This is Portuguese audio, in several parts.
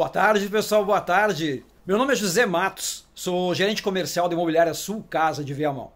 Boa tarde, pessoal, boa tarde. Meu nome é José Matos, sou gerente comercial da Imobiliária Sul Casa de Viamão.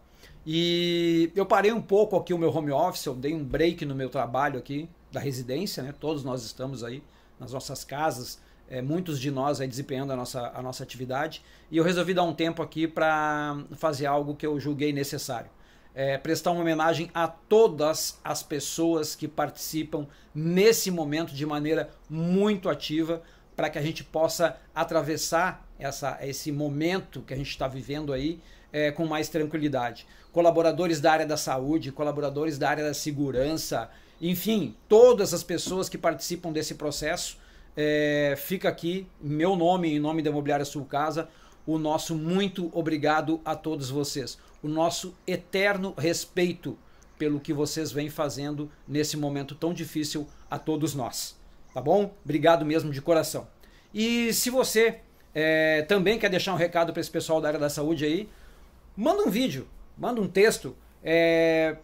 E eu parei um pouco aqui o meu home office, eu dei um break no meu trabalho aqui da residência, né? Todos nós estamos aí nas nossas casas, é, muitos de nós aí desempenhando a nossa, a nossa atividade. E eu resolvi dar um tempo aqui para fazer algo que eu julguei necessário. É, prestar uma homenagem a todas as pessoas que participam nesse momento de maneira muito ativa para que a gente possa atravessar essa, esse momento que a gente está vivendo aí é, com mais tranquilidade. Colaboradores da área da saúde, colaboradores da área da segurança, enfim, todas as pessoas que participam desse processo, é, fica aqui, em meu nome, em nome da Imobiliária Sul Casa, o nosso muito obrigado a todos vocês. O nosso eterno respeito pelo que vocês vêm fazendo nesse momento tão difícil a todos nós tá bom? Obrigado mesmo de coração. E se você é, também quer deixar um recado para esse pessoal da área da saúde aí, manda um vídeo, manda um texto, é,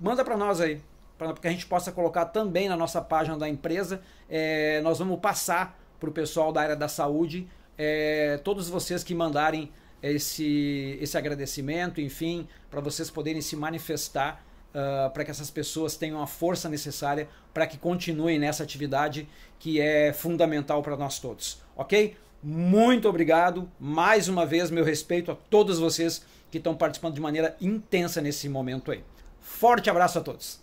manda para nós aí, para que a gente possa colocar também na nossa página da empresa. É, nós vamos passar para o pessoal da área da saúde, é, todos vocês que mandarem esse, esse agradecimento, enfim, para vocês poderem se manifestar uh, ah, para que essas pessoas tenham a força necessária para que continuem nessa atividade que é fundamental para nós todos, ok? Muito obrigado, mais uma vez, meu respeito a todos vocês que estão participando de maneira intensa nesse momento aí. Forte abraço a todos!